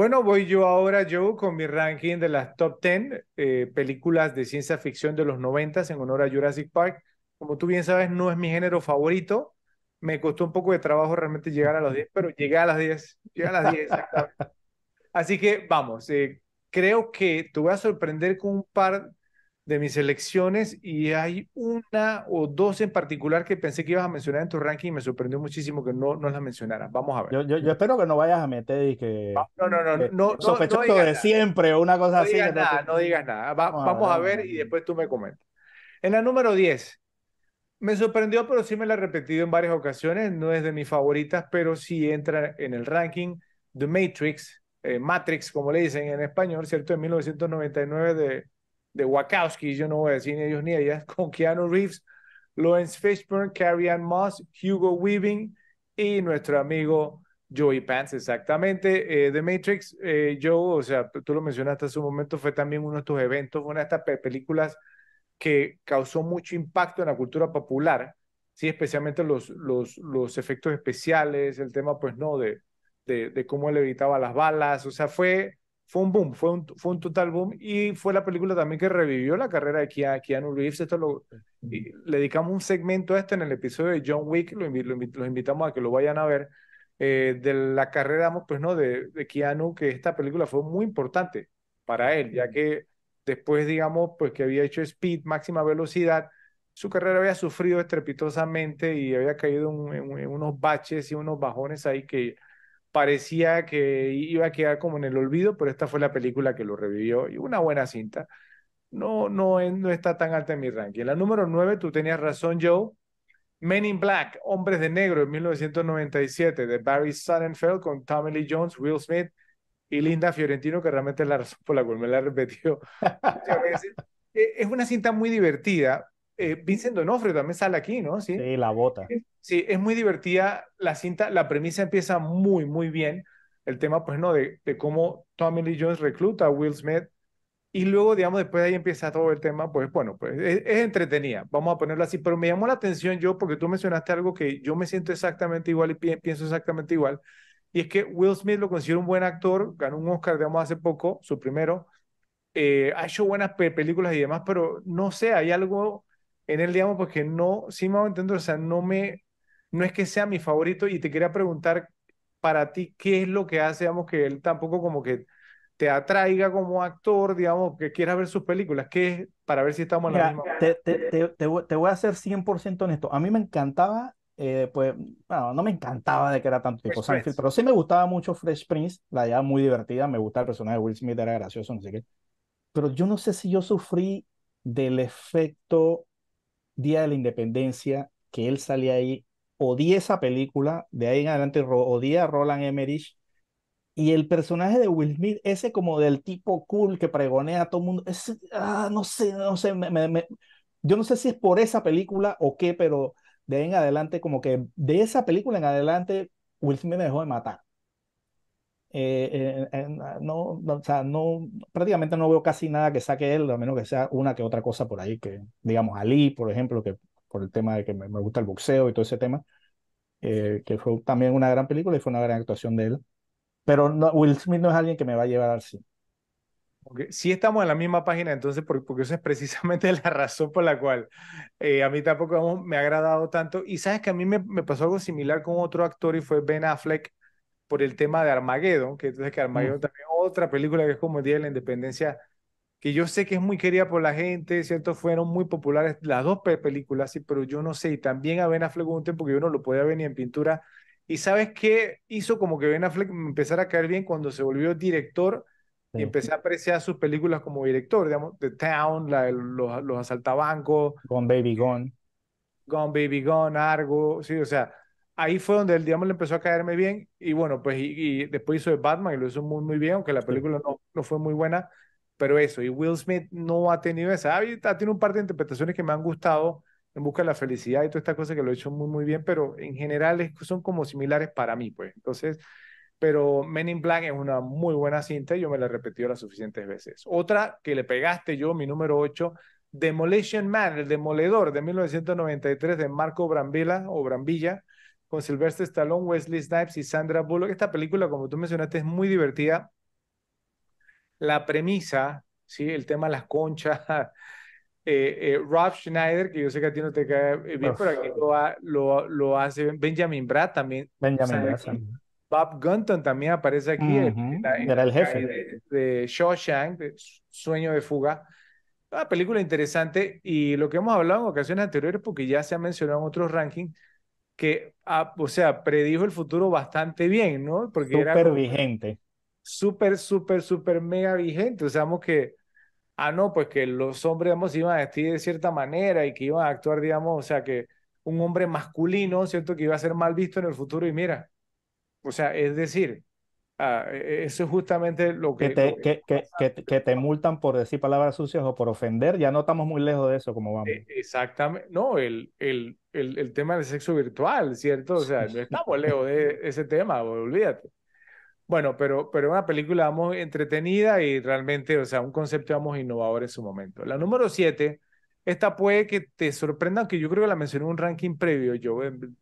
Bueno, voy yo ahora, Joe, con mi ranking de las top 10 eh, películas de ciencia ficción de los 90 en honor a Jurassic Park. Como tú bien sabes, no es mi género favorito. Me costó un poco de trabajo realmente llegar a los 10, pero llegué a las 10. Llegué a las 10, exactamente. Así que vamos, eh, creo que te voy a sorprender con un par de mis selecciones y hay una o dos en particular que pensé que ibas a mencionar en tu ranking y me sorprendió muchísimo que no, no las mencionaras. Vamos a ver. Yo, yo, espero que no vayas a meter y que... Ah, no, no, no, no, sospechoso de siempre una cosa no así. Digas nada, No digas nada, vamos a ver y después tú me comentas. En la número 10, me sorprendió, pero sí me la he repetido en varias ocasiones, no es de mis favoritas, pero sí entra en el ranking The Matrix, eh, Matrix como le dicen en español, ¿cierto? En 1999 de de Wachowski, yo no voy a decir ni ellos ni ellas, con Keanu Reeves, Lawrence Fishburne, Carrie Ann Moss, Hugo Weaving y nuestro amigo Joey Pants, exactamente. de eh, The Matrix, eh, yo, o sea, tú lo mencionaste hace un momento, fue también uno de tus eventos, una de estas películas que causó mucho impacto en la cultura popular, sí, especialmente los, los, los efectos especiales, el tema, pues, no, de, de, de cómo él evitaba las balas, o sea, fue fue un boom, fue un, fue un total boom y fue la película también que revivió la carrera de Keanu Reeves. Esto lo, le dedicamos un segmento a esto en el episodio de John Wick, los invitamos a que lo vayan a ver, eh, de la carrera pues, ¿no? de, Keanu, que esta película fue muy importante para él, ya que después, digamos, pues que había hecho Speed, máxima velocidad, su carrera había sufrido estrepitosamente y había caído en unos baches y unos bajones ahí que parecía que iba a quedar como en el olvido, pero esta fue la película que lo revivió y una buena cinta. No, no, no está tan alta en mi ranking. La número 9, tú tenías razón, Joe. Men in Black, Hombres de Negro, en 1997, de Barry Sonnenfeld con Tommy Lee Jones, Will Smith y Linda Fiorentino, que realmente es la razón por la cual me la repetió e-, Es una cinta muy divertida, eh, Vincent Donofrio también sale aquí, ¿no? Sí, la bota. Sí, es muy divertida la cinta, la premisa empieza muy, muy bien. El tema, pues, ¿no? De, cómo Tommy Lee Jones recluta a Will Smith y luego, digamos, después de ahí empieza todo el tema, pues, bueno, pues es, entretenida, vamos a ponerlo así, pero me llamó la atención yo porque tú mencionaste algo que yo me siento exactamente igual y pienso exactamente igual, y es que Will Smith lo considero un buen actor, ganó un Oscar, digamos, hace poco, su primero, eh, ha hecho buenas películas y demás, pero no sé, hay algo en él, digamos, porque no, sí me hago entender, o sea, no me, no es que sea mi favorito y te quería preguntar para ti qué es lo que hace, digamos, que él tampoco como que te atraiga como actor, digamos, que quieras ver sus películas, ¿qué es? Para ver si estamos en la misma. Te, te, te, voy a ser 100% honesto. A mí me encantaba, eh, pues, bueno, no me encantaba de que era tanto tipo pero sí me gustaba mucho Fresh Prince, la idea muy divertida, me gusta el personaje de Will Smith, era gracioso, no sé qué. Pero yo no sé si yo sufrí del efecto Día de la Independencia, que él salía ahí, odié esa película, de ahí en adelante odié a Roland Emmerich, y el personaje de Will Smith, ese como del tipo cool que pregonea a todo el mundo, es, ah, no sé, no sé, yo no sé si es por esa película o qué, pero de ahí en adelante, como que de esa película en adelante, Will Smith me dejó de matar. Eh, eh, ah, no, o sea, no, prácticamente no veo casi nada que saque él, a menos que sea una que otra cosa por ahí, que digamos Ali, por ejemplo, que por el tema de que me, gusta el boxeo y todo ese tema, eh, que fue también una gran película y fue una gran actuación de él. Pero Will Smith no es alguien que me va a llevar al cine. Si sí estamos en la misma página, entonces, porque, porque esa es precisamente la razón por la cual a mí tampoco me ha agradado tanto. Y sabes que a mí me, pasó algo similar con otro actor y fue Ben Affleck por el tema de Armageddon, que entonces que Armageddon también otra película que es como el Día de la Independencia, que yo sé que es muy querida por la gente, ¿cierto? Fueron muy populares las dos películas, sí, pero yo no sé, y también a Ben Affleck un tiempo que yo no lo podía ver ni en pintura, y ¿sabes qué? Hizo como que Ben Affleck me empezara a caer bien cuando se volvió director, y empecé a apreciar sus películas como director, digamos, The Town, la, los, los asaltabancos. Gone Baby Gone. Gone Baby Gone, Argo, sí, o sea, ahí fue donde el digamos, le empezó a caerme bien. Y bueno, pues y, después hizo de Batman y lo hizo muy, muy bien, aunque la película no, no fue muy buena. Pero eso, y Will Smith no ha tenido esa. Ha, tiene un par de interpretaciones que me han gustado en busca de la felicidad y toda esta cosa que lo he hecho muy, muy bien, pero en general es, son como similares para mí, pues. Entonces, pero Men in Black es una muy buena cinta y yo me la he repetido las suficientes veces. Otra que le pegaste yo, mi número 8, Demolition Man, el demoledor de 1993 de Marco Brambilla o Brambilla, con Sylvester Stallone, Wesley Snipes y Sandra Bullock. Esta película, como tú mencionaste, es muy divertida. La premisa, ¿sí? el tema de las conchas, eh, eh, Rob Schneider, que yo sé que a ti no te cae eh, bien, pero aquí lo, lo, hace Benjamin Bratt también. Benjamin Bratt. Bob Gunton también aparece aquí. Era el jefe. De, Shawshank, Sueño de Fuga. Una película interesante y lo que hemos hablado en ocasiones anteriores, porque ya se ha mencionado en otros rankings, que, ah, o sea, predijo el futuro bastante bien, ¿no? Porque era... Súper vigente. Súper, súper, súper mega vigente. O sea, digamos que, ah, no, pues que los hombres, digamos, iban a vestir de cierta manera y que iban a actuar, digamos, o sea, que un hombre masculino, ¿cierto? Que iba a ser mal visto en el futuro y mira, o sea, es decir, Ah, e, eso es justamente lo que... Que te, que, que, te multan por decir palabras sucias o por ofender, ya no estamos muy lejos de eso como vamos. E, Exactamente, no, el, el, el, el tema del sexo virtual, ¿cierto? O sea, no estamos lejos de ese tema, olvídate. Bueno, pero, pero una película, vamos, entretenida y realmente, o sea, un concepto, vamos, innovador en su momento. La número siete, esta puede que te sorprenda, aunque yo creo que la mencioné en un ranking previo, yo em,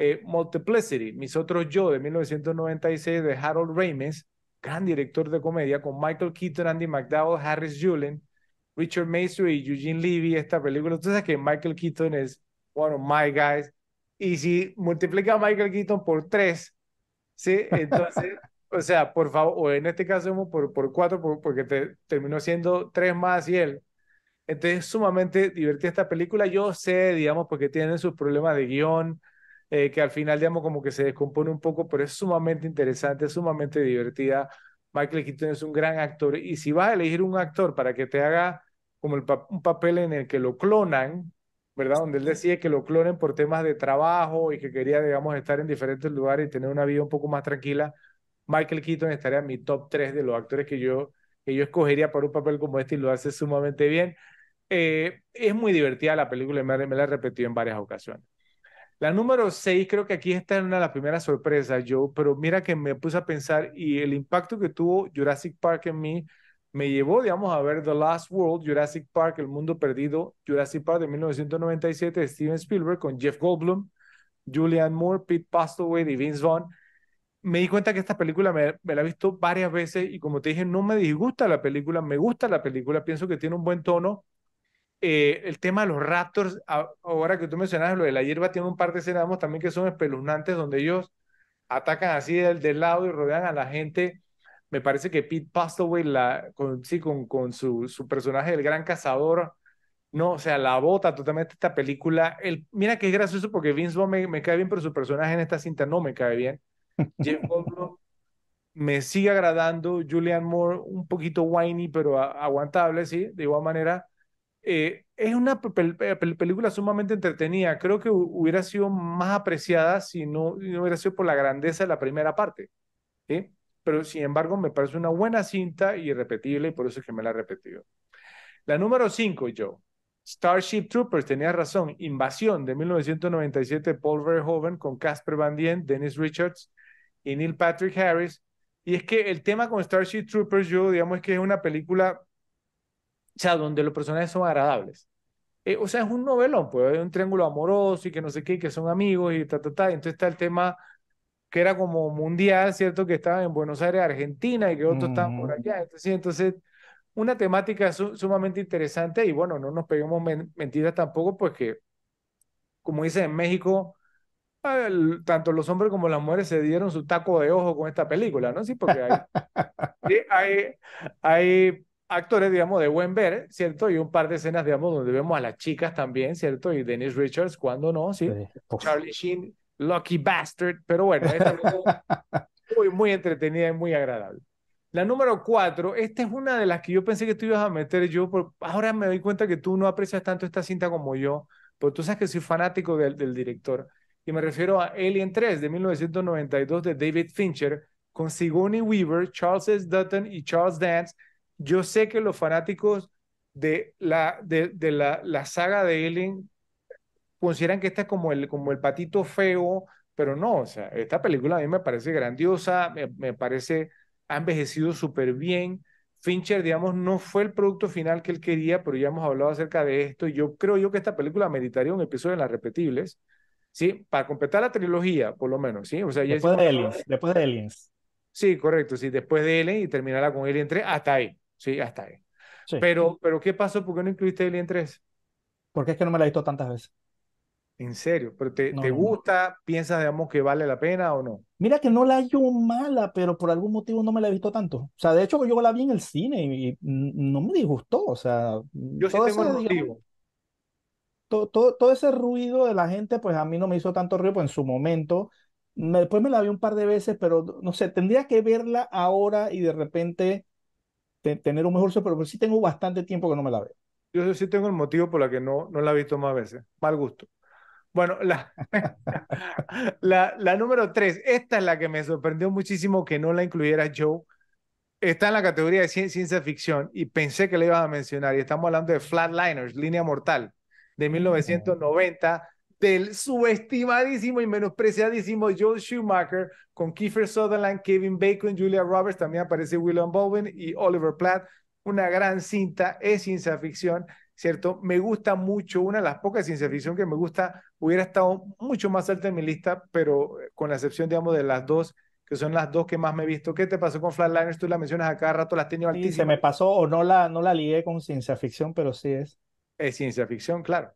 eh, Multiplicity, Mis Otros Yo de 1996 de Harold Ramis, gran director de comedia, con Michael Keaton, Andy McDowell, Harris Julen, Richard Mason y Eugene Levy, esta película. Entonces, que Michael Keaton es one of my guys. Y si multiplica a Michael Keaton por tres, ¿sí? Entonces, o sea, por favor, o en este caso por, por cuatro, porque te, terminó siendo tres más y él. Entonces, sumamente divertida esta película. Yo sé, digamos, porque tienen sus problemas de guión, eh, que al final, digamos, como que se descompone un poco, pero es sumamente interesante, sumamente divertida. Michael Keaton es un gran actor y si vas a elegir un actor para que te haga como un papel en el que lo clonan, ¿verdad? Donde él decide que lo clonen por temas de trabajo y que quería, digamos, estar en diferentes lugares y tener una vida un poco más tranquila, Michael Keaton estaría en mi top 3 de los actores que yo, que yo escogería para un papel como este y lo hace sumamente bien. Eh, es muy divertida la película y me, me la he repetido en varias ocasiones. La número 6, creo que aquí está en una de las primeras sorpresas, yo, pero mira que me puse a pensar y el impacto que tuvo Jurassic Park en mí me llevó, digamos, a ver The Last World, Jurassic Park, El Mundo Perdido, Jurassic Park de 1997 de Steven Spielberg con Jeff Goldblum, Julianne Moore, Pete Postaway y Vince Vaughn. Me di cuenta que esta película me la he visto varias veces y como te dije, no me disgusta la película, me gusta la película, pienso que tiene un buen tono eh, el tema de los Raptors, ahora que tú mencionabas lo de la hierba, tiene un par de escenas también que son espeluznantes, donde ellos atacan así del, del lado y rodean a la gente. Me parece que Pete Pastaway la, con, sí, con, con su, su personaje del gran cazador, no, o sea, la bota totalmente esta película. El, mira que es gracioso porque Vince Vaughn me, cae bien, pero su personaje en esta cinta no me cae bien. Jeff Goldblum me sigue agradando, Julian Moore un poquito whiny, pero aguantable, sí, de igual manera. Eh, es una película sumamente entretenida. Creo que hubiera sido más apreciada si no, hubiera sido por la grandeza de la primera parte. ¿sí? Pero sin embargo, me parece una buena cinta y repetible, y por eso es que me la he repetido. La número 5, yo. Starship Troopers, tenía razón. Invasión de 1997, Paul Verhoeven con Casper Van Dien, Dennis Richards y Neil Patrick Harris. Y es que el tema con Starship Troopers, yo, digamos, que es una película donde los personajes son agradables. Eh, o sea, es un novelón, pues hay un triángulo amoroso y que no sé qué, que son amigos y ta, ta, ta. Entonces está el tema que era como mundial, ¿cierto? Que estaban en Buenos Aires, Argentina, y que otros están estaban por allá. Entonces, entonces una temática sumamente interesante y bueno, no nos peguemos mentiras tampoco, pues que, como dicen en México, tanto los hombres como las mujeres se dieron su taco de ojo con esta película, ¿no? Sí, porque hay, hay actores, digamos, de buen ver, ¿cierto? Y un par de escenas, digamos, donde vemos a las chicas también, ¿cierto? Y Dennis Richards, cuando no, ¿sí? Charlie Sheen, Lucky Bastard, pero bueno, es muy, muy entretenida y muy agradable. La número cuatro, esta es una de las que yo pensé que tú ibas a meter yo, pero ahora me doy cuenta que tú no aprecias tanto esta cinta como yo, porque tú sabes que soy fanático del, del director, y me refiero a Alien 3 de 1992 de David Fincher, con Sigourney Weaver, Charles S. Dutton y Charles Dance, yo sé que los fanáticos de la, de, la, la, saga de Ellen consideran que esta es como el, como el patito feo, pero no, o sea, esta película a mí me parece grandiosa, me, parece, ha envejecido súper bien. Fincher, digamos, no fue el producto final que él quería, pero ya hemos hablado acerca de esto yo creo yo que esta película meditaría un episodio en las repetibles, ¿sí? Para completar la trilogía, por lo menos, ¿sí? O sea, después, de Ellen, después de Aliens. Sí, correcto, sí, después de Alien y terminará con Alien 3, hasta ahí. Sí, hasta ahí. Pero, pero, ¿qué pasó? ¿Por qué no incluiste Alien 3? Porque es que no me la he visto tantas veces. En serio, pero te, te gusta, piensas, digamos, que vale la pena o no. Mira que no la hallo mala, pero por algún motivo no me la he visto tanto. O sea, de hecho yo la vi en el cine y no me disgustó. O sea, yo sí tengo motivo. todo, todo, ese ruido de la gente, pues a mí no me hizo tanto ruido pues, en su momento. después me la vi un par de veces, pero no sé, tendría que verla ahora y de repente tener un mejor pero sí tengo bastante tiempo que no me la veo. Yo sí tengo el motivo por la que no, no la he visto más veces. Mal gusto. Bueno, la, la, la, número tres, esta es la que me sorprendió muchísimo que no la incluyera Joe. Está en la categoría de ciencia ficción y pensé que la ibas a mencionar. Y estamos hablando de Flatliners, Línea Mortal, de 1990, del subestimadísimo y menospreciadísimo Joe Schumacher con Kiefer Sutherland, Kevin Bacon, Julia Roberts, también aparece William Bowen y Oliver Platt. Una gran cinta, es ciencia ficción, ¿cierto? Me gusta mucho, una de las pocas ciencia ficción que me gusta, hubiera estado mucho más alta en mi lista, pero eh, con la excepción, digamos, de las dos que son las dos que más me he visto. ¿Qué te pasó con Flatliners? Tú la mencionas a cada rato, las tengo altísimas. se me pasó o no la, no la con ciencia ficción, pero sí es. Es ciencia ficción, claro.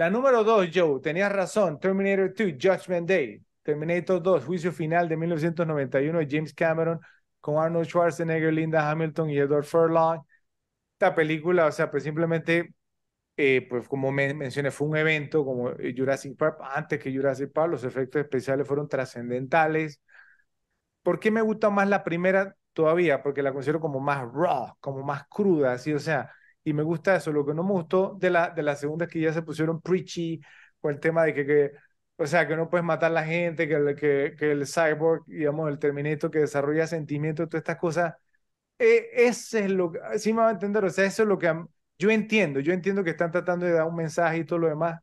La número dos, Joe, tenías razón, Terminator 2, Judgment Day, Terminator 2, Juicio Final de 1991 de James Cameron con Arnold Schwarzenegger, Linda Hamilton y Edward Furlong. Esta película, o sea, pues simplemente, eh, pues como me mencioné, fue un evento como Jurassic Park, antes que Jurassic Park, los efectos especiales fueron trascendentales. ¿Por qué me gusta más la primera todavía? Porque la considero como más raw, como más cruda, así, o sea, y me gusta eso. Lo que no me gustó de, la, de las segundas que ya se pusieron preachy, con el tema de que, que, o sea, que no puedes matar a la gente, que, que, que el cyborg, digamos, el terminito que desarrolla sentimientos, todas estas cosas. Eh, ese es lo que, ah, sí me va a entender, o sea, eso es lo que yo entiendo, yo entiendo que están tratando de dar un mensaje y todo lo demás,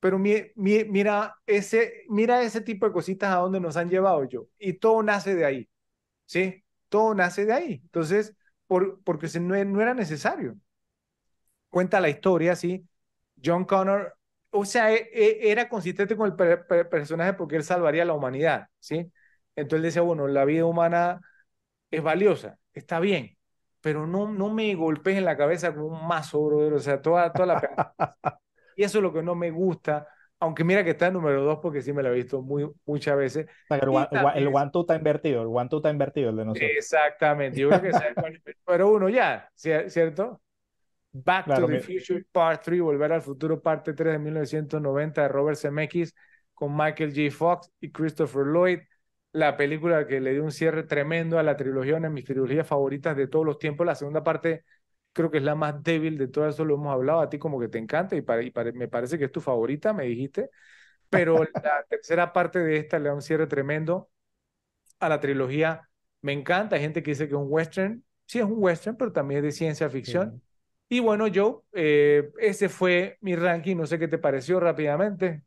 pero mira, ese, mira ese tipo de cositas a donde nos han llevado yo, y todo nace de ahí, ¿sí? Todo nace de ahí, entonces, por, porque no era necesario, cuenta la historia, ¿sí? John Connor, o sea, e, e, era consistente con el personaje porque él salvaría a la humanidad, ¿sí? Entonces él decía, bueno, la vida humana es valiosa, está bien, pero no, no me golpees en la cabeza con un mazo, brodero, o sea, toda, toda la... y eso es lo que no me gusta, aunque mira que está en número dos porque sí me lo he visto muy, muchas veces. el, guanto está invertido, el one está invertido el de nosotros. Exactamente, yo creo que es el número uno ya, ¿cierto? Back to the Future Part 3, Volver al Futuro Parte 3 de 1990 de Robert Zemeckis con Michael J. Fox y Christopher Lloyd. La película que le dio un cierre tremendo a la trilogía, una de mis trilogías favoritas de todos los tiempos. La segunda parte creo que es la más débil de todo eso, lo hemos hablado. A ti como que te encanta y, me parece que es tu favorita, me dijiste. Pero la tercera parte de esta le da un cierre tremendo a la trilogía. Me encanta, hay gente que dice que es un western. Sí, es un western, pero también es de ciencia ficción. Y bueno, yo, eh, ese fue mi ranking, no sé qué te pareció rápidamente.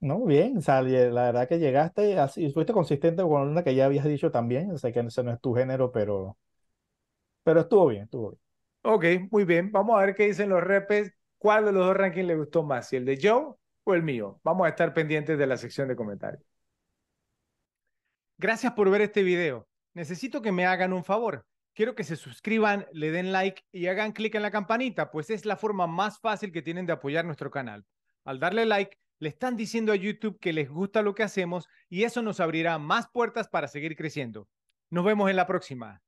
No, bien, o eh, la verdad que llegaste y fuiste consistente con una que ya habías dicho también, o sé que ese no es tu género, pero, pero estuvo bien, estuvo bien. Ok, muy bien, vamos a ver qué dicen los repes, cuál de los dos rankings le gustó más, si el de Joe o el mío. Vamos a estar pendientes de la sección de comentarios. Gracias por ver este video. Necesito que me hagan un favor quiero que se suscriban, le den like y hagan clic en la campanita, pues es la forma más fácil que tienen de apoyar nuestro canal. Al darle like, le están diciendo a YouTube que les gusta lo que hacemos y eso nos abrirá más puertas para seguir creciendo. Nos vemos en la próxima.